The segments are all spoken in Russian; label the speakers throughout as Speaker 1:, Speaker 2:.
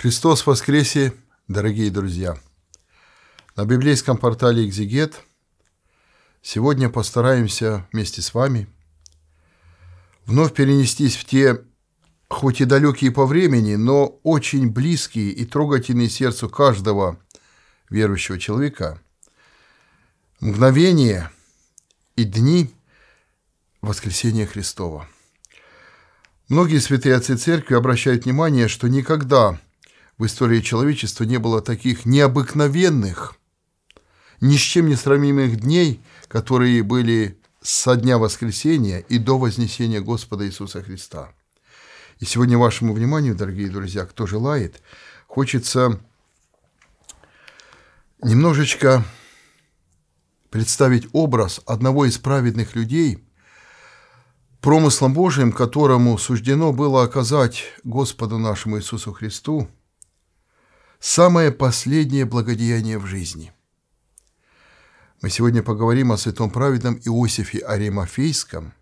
Speaker 1: Христос воскресе, дорогие друзья! На библейском портале «Экзегет» сегодня постараемся вместе с вами вновь перенестись в те, хоть и далекие по времени, но очень близкие и трогательные сердцу каждого верующего человека мгновения и дни воскресения Христова. Многие святые отцы церкви обращают внимание, что никогда в истории человечества не было таких необыкновенных, ни с чем не сравнимых дней, которые были со дня воскресения и до вознесения Господа Иисуса Христа. И сегодня вашему вниманию, дорогие друзья, кто желает, хочется немножечко представить образ одного из праведных людей, промыслом Божиим, которому суждено было оказать Господу нашему Иисусу Христу самое последнее благодеяние в жизни. Мы сегодня поговорим о святом праведном Иосифе Аримафейском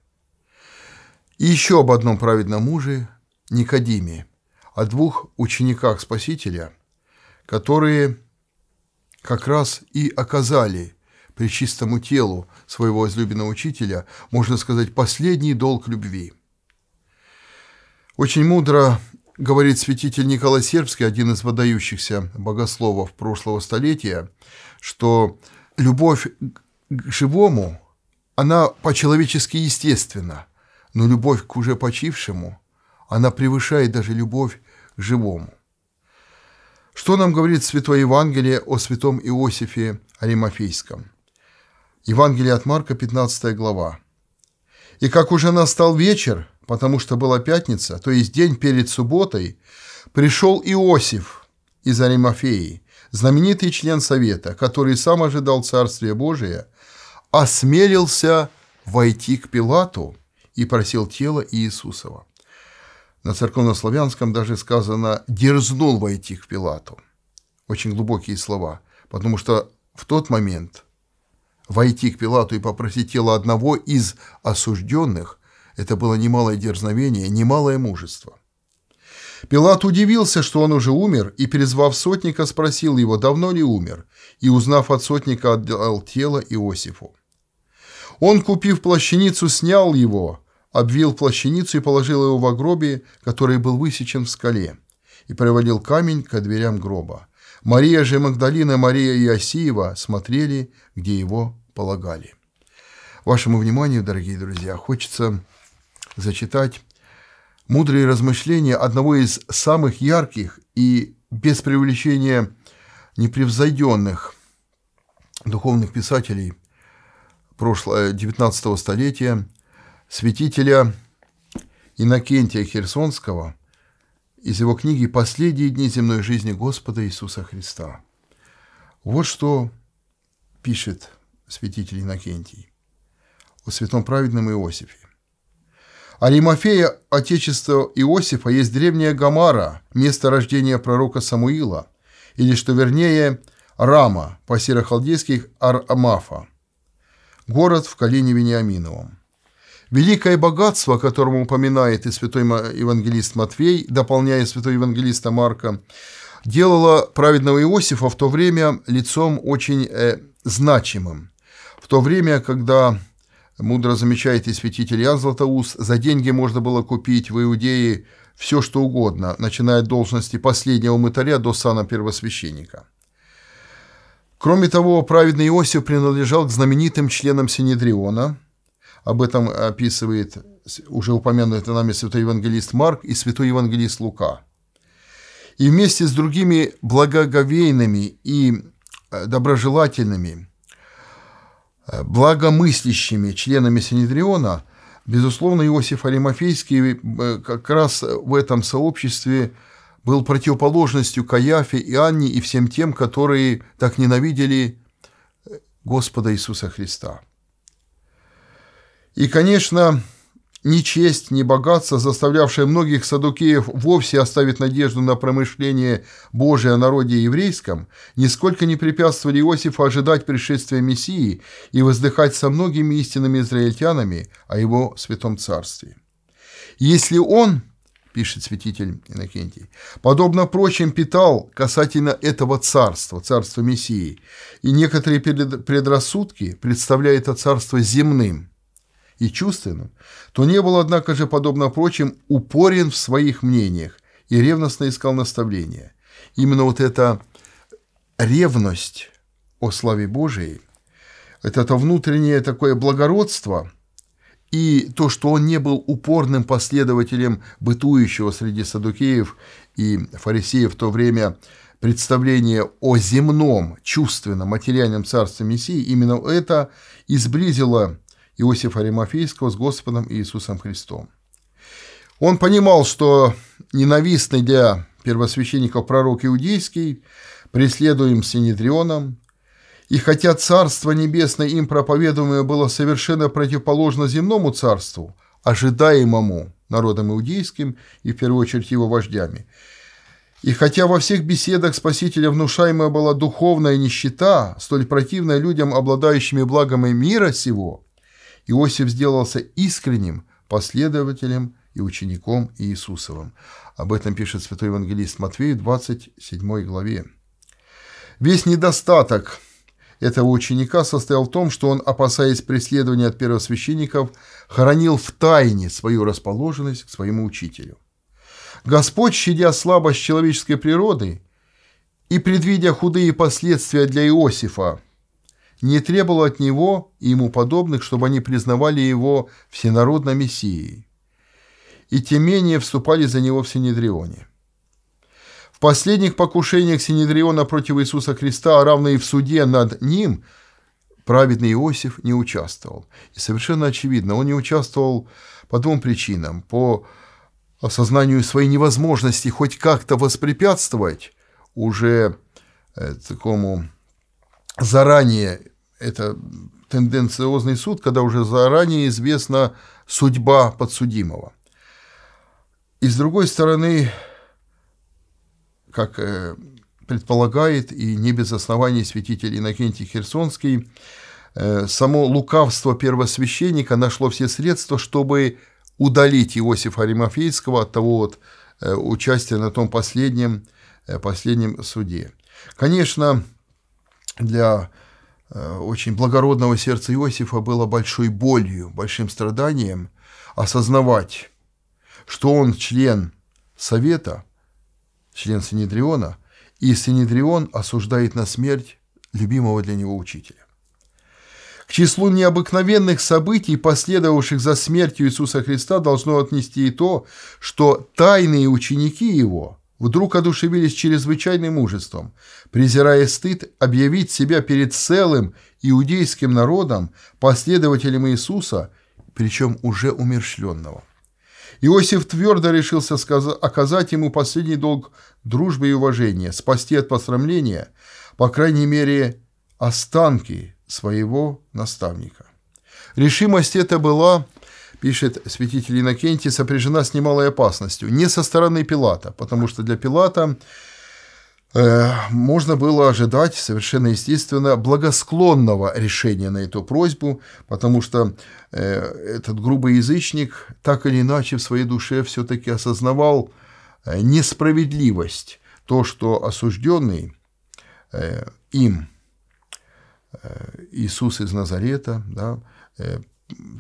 Speaker 1: и еще об одном праведном муже Никодиме, о двух учениках Спасителя, которые как раз и оказали при чистому телу своего возлюбленного учителя, можно сказать, последний долг любви. Очень мудро Говорит святитель Николай Сербский, один из выдающихся богословов прошлого столетия, что любовь к живому, она по-человечески естественна, но любовь к уже почившему, она превышает даже любовь к живому. Что нам говорит Святое Евангелие о святом Иосифе Аримафейском? Евангелие от Марка, 15 глава. «И как уже настал вечер, потому что была пятница, то есть день перед субботой, пришел Иосиф из Аримафеи, знаменитый член Совета, который сам ожидал Царствия Божия, осмелился войти к Пилату и просил тело Иисусова. На церковнославянском даже сказано «дерзнул войти к Пилату». Очень глубокие слова, потому что в тот момент войти к Пилату и попросить тело одного из осужденных это было немалое дерзновение, немалое мужество. Пилат удивился, что он уже умер, и, перезвав сотника, спросил его, давно ли умер, и, узнав от сотника, отдал тело Иосифу. Он, купив плащаницу, снял его, обвил плащаницу и положил его в гробе, который был высечен в скале, и приводил камень ко дверям гроба. Мария же Магдалина, Мария и Осиева смотрели, где его полагали. Вашему вниманию, дорогие друзья, хочется зачитать мудрые размышления одного из самых ярких и без привлечения непревзойденных духовных писателей прошлого XIX э, столетия, святителя Иннокентия Херсонского из его книги «Последние дни земной жизни Господа Иисуса Христа». Вот что пишет святитель Иннокентий о святом праведном Иосифе. А Римофея отечества Иосифа есть древняя Гамара, место рождения пророка Самуила, или, что вернее, Рама, по сирохалдейских Ар-Амафа, город в колене Вениаминовом. Великое богатство, о котором упоминает и святой евангелист Матвей, дополняя святой евангелиста Марка, делало праведного Иосифа в то время лицом очень э, значимым. В то время, когда Мудро замечает и святитель Ян Златоуст, за деньги можно было купить в Иудее все, что угодно, начиная от должности последнего мытаря до сана первосвященника. Кроме того, праведный Иосиф принадлежал к знаменитым членам Синедриона. Об этом описывает уже упомянутый нами святой евангелист Марк и святой евангелист Лука. И вместе с другими благоговейными и э, доброжелательными – Э, благомыслящими членами Синедриона, безусловно, Иосиф Алимофейский э, как раз в этом сообществе был противоположностью Каяфе и Анне и всем тем, которые так ненавидели э, Господа Иисуса Христа. И, конечно, ни честь, ни богатство, заставлявшее многих садукеев вовсе оставить надежду на промышление Божие о народе еврейском, нисколько не препятствовали Иосифу ожидать пришествия Мессии и воздыхать со многими истинными израильтянами о его святом царстве. Если он, пишет святитель Иннокентий, подобно прочим питал касательно этого царства, царства Мессии, и некоторые предрассудки представляет это царство земным – и чувственным, то не был, однако же, подобно прочим, упорен в своих мнениях и ревностно искал наставления. Именно вот эта ревность о славе Божией, это то внутреннее такое благородство и то, что он не был упорным последователем бытующего среди садукеев и фарисеев в то время представление о земном, чувственном, материальном царстве Мессии, именно это изблизило Иосифа Аримафейского с Господом Иисусом Христом. Он понимал, что ненавистный для первосвященников пророк Иудейский преследуем Синедрионом, и хотя Царство Небесное им проповедуемое было совершенно противоположно земному царству, ожидаемому народом иудейским и в первую очередь его вождями, и хотя во всех беседах Спасителя внушаемая была духовная нищета, столь противная людям, обладающими благами мира сего, Иосиф сделался искренним последователем и учеником Иисусовым. Об этом пишет святой евангелист Матвей в 27 главе. Весь недостаток этого ученика состоял в том, что он, опасаясь преследования от первосвященников, хоронил в тайне свою расположенность к своему учителю. Господь, щадя слабость человеческой природы и предвидя худые последствия для Иосифа, не требовал от него и ему подобных, чтобы они признавали его всенародно мессией, и тем менее вступали за него в Синедрионе. В последних покушениях Синедриона против Иисуса Христа, а равно и в суде над ним, праведный Иосиф не участвовал. И совершенно очевидно, он не участвовал по двум причинам. По осознанию своей невозможности хоть как-то воспрепятствовать уже э, такому заранее, это тенденциозный суд, когда уже заранее известна судьба подсудимого. И с другой стороны, как э, предполагает и не без оснований святитель Иннокентий Херсонский, э, само лукавство первосвященника нашло все средства, чтобы удалить Иосифа Аримафейского от того вот э, участия на том последнем, последнем суде. Конечно, для э, очень благородного сердца Иосифа было большой болью, большим страданием осознавать, что он член Совета, член Синедриона, и Синедрион осуждает на смерть любимого для него учителя. К числу необыкновенных событий, последовавших за смертью Иисуса Христа, должно отнести и то, что тайные ученики его – вдруг одушевились чрезвычайным мужеством, презирая стыд объявить себя перед целым иудейским народом, последователем Иисуса, причем уже умершленного. Иосиф твердо решился оказать ему последний долг дружбы и уважения, спасти от посрамления, по крайней мере, останки своего наставника. Решимость эта была пишет святитель Иннокентий, сопряжена с немалой опасностью. Не со стороны Пилата, потому что для Пилата э, можно было ожидать совершенно естественно благосклонного решения на эту просьбу, потому что э, этот грубый язычник так или иначе в своей душе все-таки осознавал э, несправедливость, то, что осужденный э, им э, Иисус из Назарета, да, э,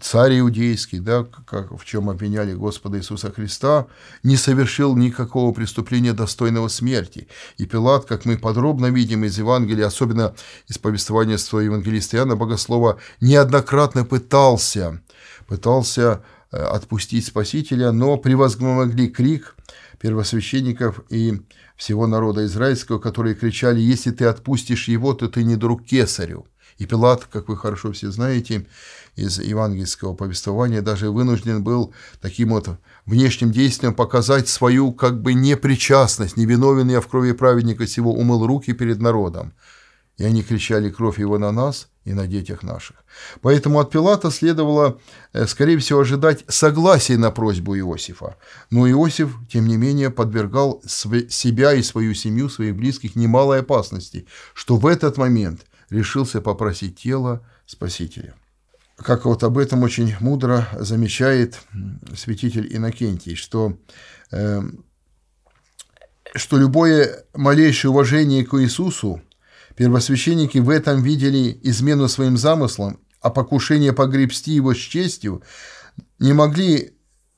Speaker 1: царь иудейский, да, как, в чем обвиняли Господа Иисуса Христа, не совершил никакого преступления достойного смерти. И Пилат, как мы подробно видим из Евангелия, особенно из повествования своего евангелиста Иоанна Богослова, неоднократно пытался, пытался э, отпустить Спасителя, но превозмогли крик первосвященников и всего народа израильского, которые кричали «Если ты отпустишь его, то ты не друг кесарю». И Пилат, как вы хорошо все знаете из евангельского повествования, даже вынужден был таким вот внешним действием показать свою как бы непричастность. «Невиновен я в крови праведника сего, умыл руки перед народом». И они кричали «Кровь его на нас и на детях наших». Поэтому от Пилата следовало, э, скорее всего, ожидать согласия на просьбу Иосифа. Но Иосиф, тем не менее, подвергал себя и свою семью, своих близких немалой опасности, что в этот момент – решился попросить тело Спасителя. Как вот об этом очень мудро замечает святитель Иннокентий, что, э, что любое малейшее уважение к Иисусу первосвященники в этом видели измену своим замыслам, а покушение погребсти его с честью не могли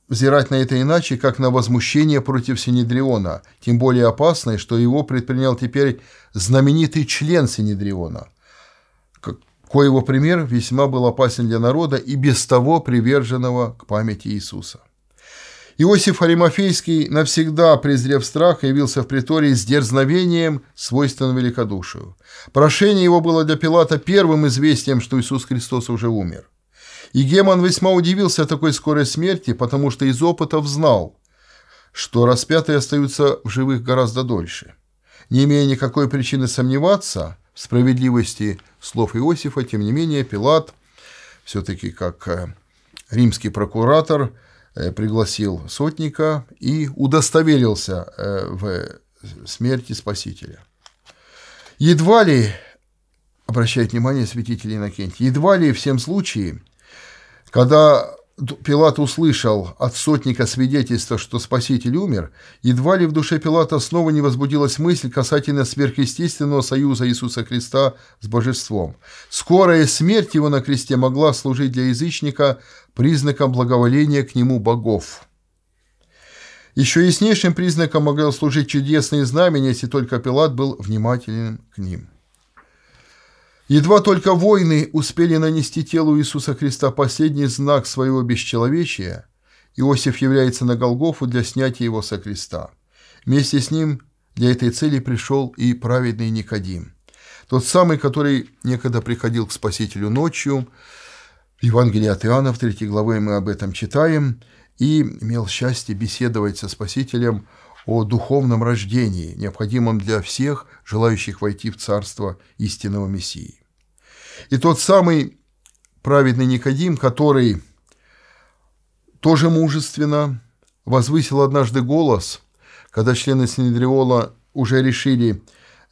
Speaker 1: взирать на это иначе, как на возмущение против Синедриона, тем более опасное, что его предпринял теперь знаменитый член Синедриона – коего пример весьма был опасен для народа и без того приверженного к памяти Иисуса. Иосиф Харимофейский, навсегда презрев страх, явился в притории с дерзновением, свойственным великодушию. Прошение его было для Пилата первым известием, что Иисус Христос уже умер. И Геман весьма удивился такой скорой смерти, потому что из опытов знал, что распятые остаются в живых гораздо дольше. Не имея никакой причины сомневаться – справедливости слов Иосифа, тем не менее Пилат, все-таки как э, римский прокуратор, э, пригласил сотника и удостоверился э, в смерти Спасителя. Едва ли, обращает внимание святитель Иннокентий, едва ли в всем случае, когда Пилат услышал от сотника свидетельство, что Спаситель умер, едва ли в душе Пилата снова не возбудилась мысль касательно сверхъестественного союза Иисуса Христа с божеством. Скорая смерть его на кресте могла служить для язычника признаком благоволения к нему богов. Еще яснейшим признаком могло служить чудесные знамения, если только Пилат был внимателен к ним. Едва только воины успели нанести телу Иисуса Христа последний знак своего бесчеловечия, Иосиф является на Голгофу для снятия его со креста. Вместе с ним для этой цели пришел и праведный Никодим, тот самый, который некогда приходил к Спасителю ночью. В Евангелии от Иоанна, в 3 главе мы об этом читаем, и имел счастье беседовать со Спасителем о духовном рождении, необходимом для всех, желающих войти в царство истинного Мессии. И тот самый праведный Никодим, который тоже мужественно возвысил однажды голос, когда члены Синедриола уже решили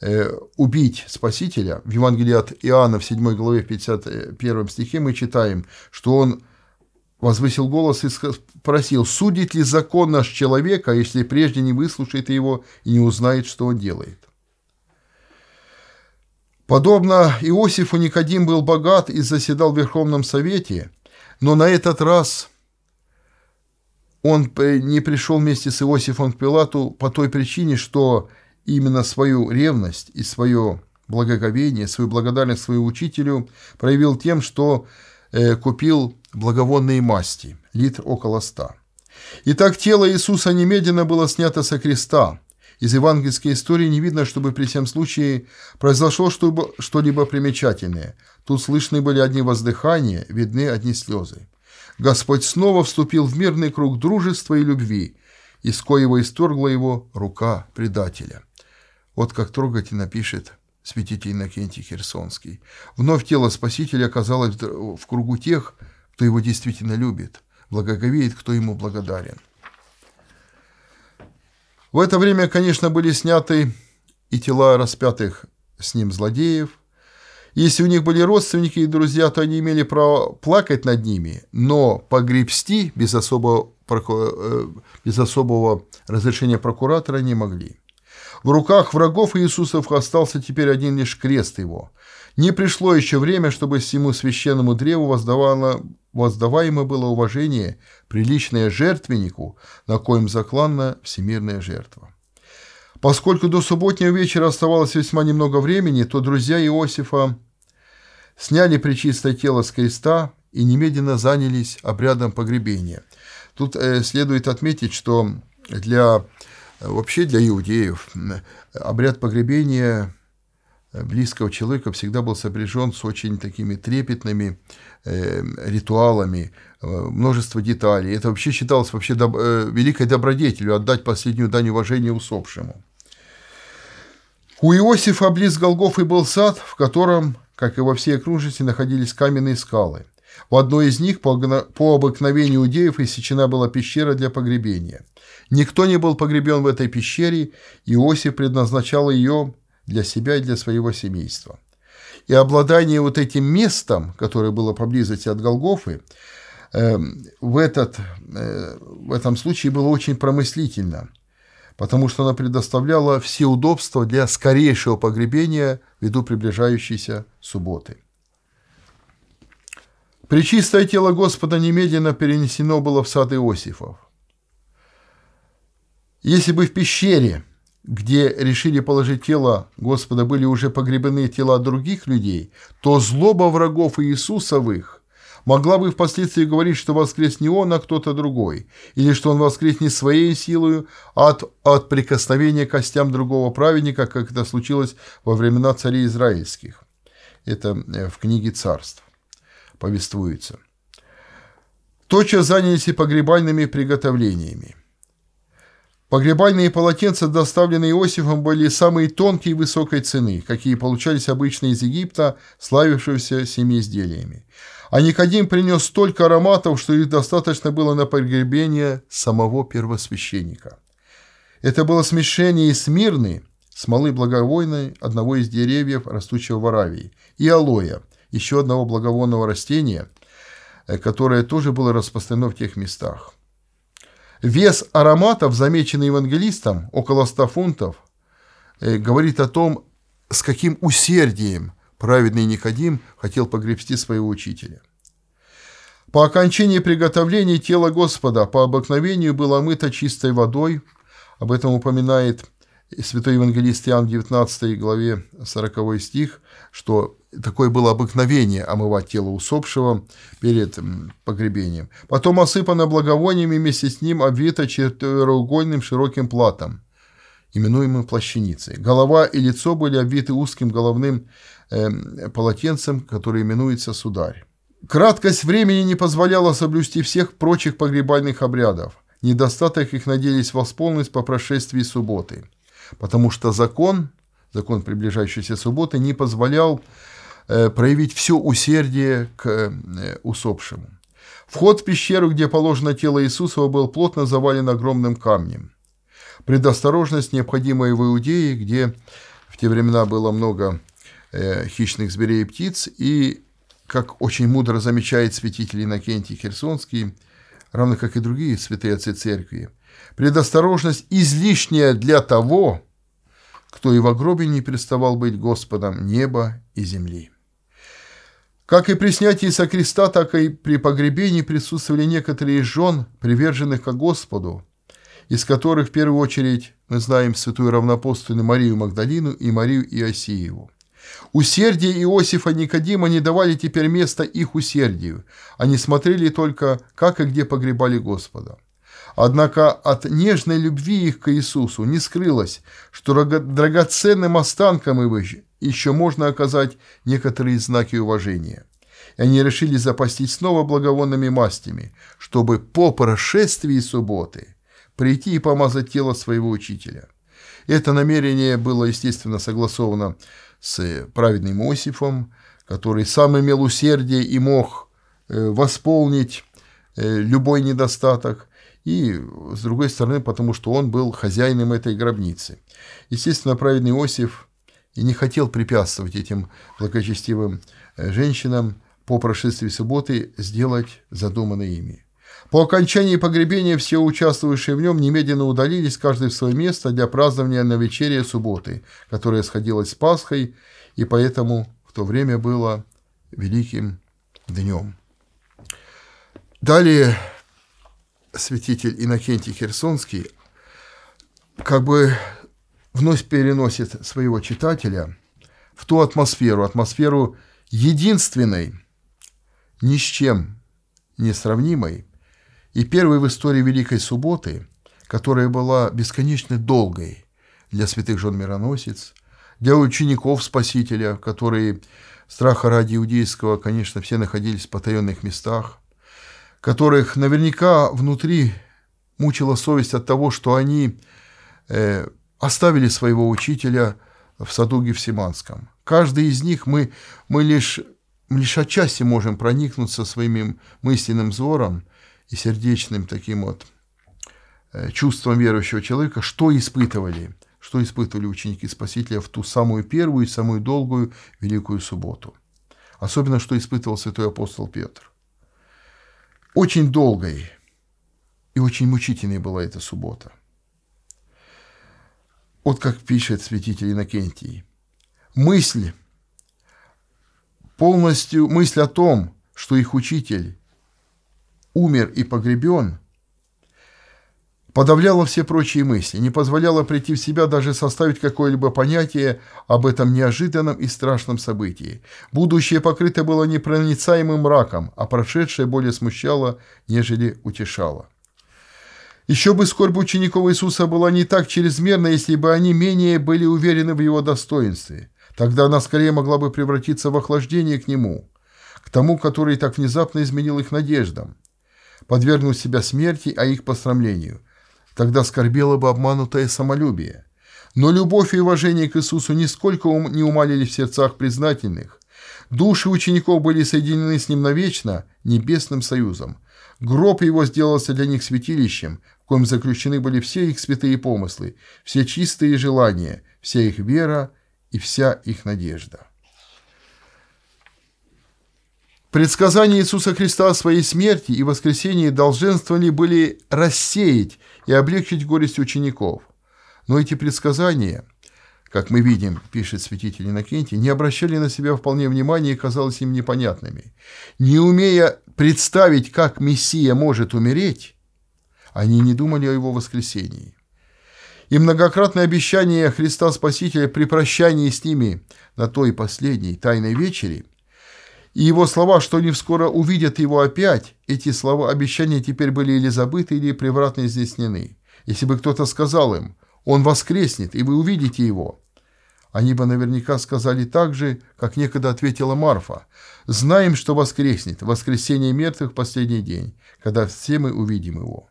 Speaker 1: э, убить Спасителя, в Евангелии от Иоанна в 7 главе в 51 стихе мы читаем, что он возвысил голос и спросил, судит ли закон наш человека, если прежде не выслушает его и не узнает, что он делает. Подобно Иосифу Никодим был богат и заседал в Верховном Совете, но на этот раз он не пришел вместе с Иосифом к Пилату по той причине, что именно свою ревность и свое благоговение, свою благодарность своему учителю проявил тем, что э, купил благовонные масти, литр около ста. Итак, тело Иисуса немедленно было снято со креста. Из евангельской истории не видно, чтобы при всем случае произошло что-либо примечательное. Тут слышны были одни воздыхания, видны одни слезы. Господь снова вступил в мирный круг дружества и любви, из коего исторгла его рука предателя. Вот как трогательно пишет святитель Иннокентий Херсонский. Вновь тело Спасителя оказалось в кругу тех, кто его действительно любит, благоговеет, кто ему благодарен. В это время, конечно, были сняты и тела распятых с ним злодеев. Если у них были родственники и друзья, то они имели право плакать над ними, но погребсти без особого, э, без особого разрешения прокуратора не могли. В руках врагов Иисусов остался теперь один лишь крест его. Не пришло еще время, чтобы всему священному древу воздавало Воздаваемо было уважение, приличное жертвеннику, на коем закланна всемирная жертва. Поскольку до субботнего вечера оставалось весьма немного времени, то друзья Иосифа сняли причистое тело с креста и немедленно занялись обрядом погребения. Тут э, следует отметить, что для э, вообще для иудеев обряд погребения Э, близкого человека всегда был сопряжен с очень такими трепетными э, ритуалами, э, множество деталей. Это вообще считалось вообще доб- э, великой добродетелью отдать последнюю дань уважения усопшему. У Иосифа близ Голгофы был сад, в котором, как и во всей окружности, находились каменные скалы. В одной из них по, обыкновению иудеев иссечена была пещера для погребения. Никто не был погребен в этой пещере, Иосиф предназначал ее для себя и для своего семейства. И обладание вот этим местом, которое было поблизости от Голгофы, эм, в, этот, э, в этом случае было очень промыслительно, потому что оно предоставляло все удобства для скорейшего погребения ввиду приближающейся субботы. Пречистое тело Господа немедленно перенесено было в сад Иосифов. Если бы в пещере – где решили положить тело Господа, были уже погребены тела других людей, то злоба врагов Иисусовых могла бы впоследствии говорить, что воскрес не он, а кто-то другой, или что он воскрес не своей силою, а от, от прикосновения к костям другого праведника, как это случилось во времена царей израильских. Это э, в книге царств повествуется. Тотчас занялись и погребальными приготовлениями. Погребальные полотенца, доставленные Иосифом, были самые тонкие и высокой цены, какие получались обычно из Египта, славившегося семиизделиями. А Никодим принес столько ароматов, что их достаточно было на погребение самого первосвященника. Это было смешение и смирны, смолы благовойной, одного из деревьев, растущего в Аравии, и алоя, еще одного благовонного растения, э, которое тоже было распространено в тех местах. Вес ароматов, замеченный евангелистом, около 100 фунтов, э, говорит о том, с каким усердием праведный Никодим хотел погребсти своего учителя. По окончании приготовления тело Господа по обыкновению было мыто чистой водой, об этом упоминает Святой Евангелист Иоанн 19 главе 40 стих, что такое было обыкновение омывать тело усопшего перед погребением. Потом осыпано благовониями, вместе с ним обвито четвероугольным широким платом, именуемым плащаницей. Голова и лицо были обвиты узким головным э, полотенцем, которое именуется сударь. Краткость времени не позволяла соблюсти всех прочих погребальных обрядов. Недостаток их надеялись восполнить по прошествии субботы – потому что закон, закон приближающейся субботы, не позволял э, проявить все усердие к э, усопшему. Вход в пещеру, где положено тело Иисуса, был плотно завален огромным камнем. Предосторожность, необходимая в Иудее, где в те времена было много э, хищных зверей и птиц, и, как очень мудро замечает святитель Иннокентий Херсонский, равно как и другие святые отцы церкви, Предосторожность излишняя для того, кто и в гробе не переставал быть Господом неба и земли. Как и при снятии со креста, так и при погребении присутствовали некоторые жен, приверженных к Господу, из которых в первую очередь мы знаем святую равнопостную Марию Магдалину и Марию Иосиеву. Усердие Иосифа и Никодима не давали теперь места их усердию. Они смотрели только, как и где погребали Господа. Однако от нежной любви их к Иисусу не скрылось, что драгоценным останкам его еще можно оказать некоторые знаки уважения. И они решили запастись снова благовонными мастями, чтобы по прошествии субботы прийти и помазать тело своего учителя. Это намерение было, естественно, согласовано с э, праведным Иосифом, который сам имел усердие и мог э, восполнить э, любой недостаток, и, с другой стороны, потому что он был хозяином этой гробницы. Естественно, праведный Иосиф и не хотел препятствовать этим благочестивым э, женщинам по прошествии субботы сделать задуманное ими. По окончании погребения все участвующие в нем немедленно удалились, каждый в свое место для празднования на вечере субботы, которая сходилась с Пасхой, и поэтому в то время было великим днем. Далее святитель Иннокентий Херсонский как бы вновь переносит своего читателя в ту атмосферу, атмосферу единственной, ни с чем не сравнимой, и первой в истории Великой Субботы, которая была бесконечно долгой для святых жен мироносец, для учеников Спасителя, которые страха ради иудейского, конечно, все находились в потаенных местах – которых наверняка внутри мучила совесть от того, что они э, оставили своего учителя в саду Гефсиманском. Каждый из них мы, мы лишь, лишь отчасти можем проникнуться своим мысленным взором и сердечным таким вот э, чувством верующего человека, что испытывали, что испытывали ученики Спасителя в ту самую первую и самую долгую Великую Субботу. Особенно, что испытывал святой апостол Петр – очень долгой и очень мучительной была эта суббота. Вот как пишет святитель Иннокентий. Мысль, полностью мысль о том, что их учитель умер и погребен – подавляла все прочие мысли, не позволяла прийти в себя даже составить какое-либо понятие об этом неожиданном и страшном событии. Будущее покрыто было непроницаемым мраком, а прошедшее более смущало, нежели утешало. Еще бы скорбь учеников Иисуса была не так чрезмерна, если бы они менее были уверены в его достоинстве. Тогда она скорее могла бы превратиться в охлаждение к нему, к тому, который так внезапно изменил их надеждам, подвергнув себя смерти, а их посрамлению – Тогда скорбело бы обманутое самолюбие. Но любовь и уважение к Иисусу нисколько не умалили в сердцах признательных. Души учеников были соединены с Ним навечно небесным союзом. Гроб его сделался для них святилищем, в коем заключены были все их святые помыслы, все чистые желания, вся их вера и вся их надежда. Предсказания Иисуса Христа о своей смерти и воскресении долженствовали были рассеять и облегчить горесть учеников. Но эти предсказания, как мы видим, пишет святитель Иннокентий, не обращали на себя вполне внимания и казалось им непонятными. Не умея представить, как Мессия может умереть, они не думали о его воскресении. И многократное обещание Христа Спасителя при прощании с ними на той последней тайной вечере и его слова, что они скоро увидят его опять, эти слова обещания теперь были или забыты, или превратно изъяснены. Если бы кто-то сказал им, он воскреснет, и вы увидите его, они бы наверняка сказали так же, как некогда ответила Марфа. «Знаем, что воскреснет, воскресение мертвых в последний день, когда все мы увидим его».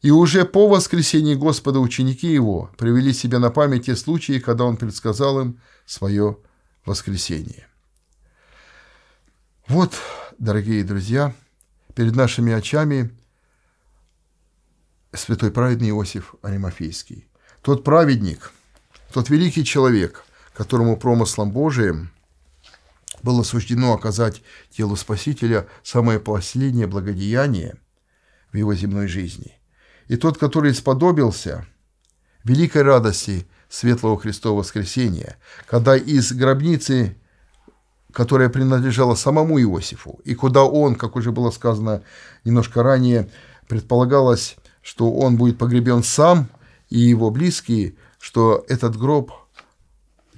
Speaker 1: И уже по воскресении Господа ученики его привели себе на память те случаи, когда он предсказал им свое воскресение. Вот, дорогие друзья, перед нашими очами святой праведный Иосиф Аримафейский. Тот праведник, тот великий человек, которому промыслом Божиим было суждено оказать телу Спасителя самое последнее благодеяние в его земной жизни. И тот, который сподобился великой радости Светлого Христова воскресения, когда из гробницы которая принадлежала самому Иосифу, и куда он, как уже было сказано немножко ранее, предполагалось, что он будет погребен сам и его близкие, что этот гроб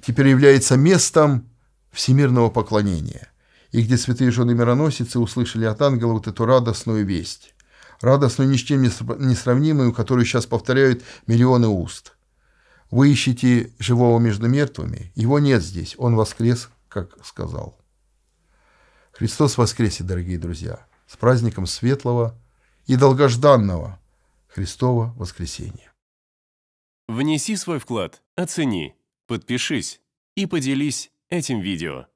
Speaker 1: теперь является местом всемирного поклонения, и где святые жены мироносицы услышали от ангела вот эту радостную весть, радостную ни с чем не сравнимую, которую сейчас повторяют миллионы уст. Вы ищете живого между мертвыми, его нет здесь, он воскрес – как сказал. Христос воскресе, дорогие друзья! С праздником светлого и долгожданного Христова воскресения! Внеси свой вклад, оцени, подпишись и поделись этим видео.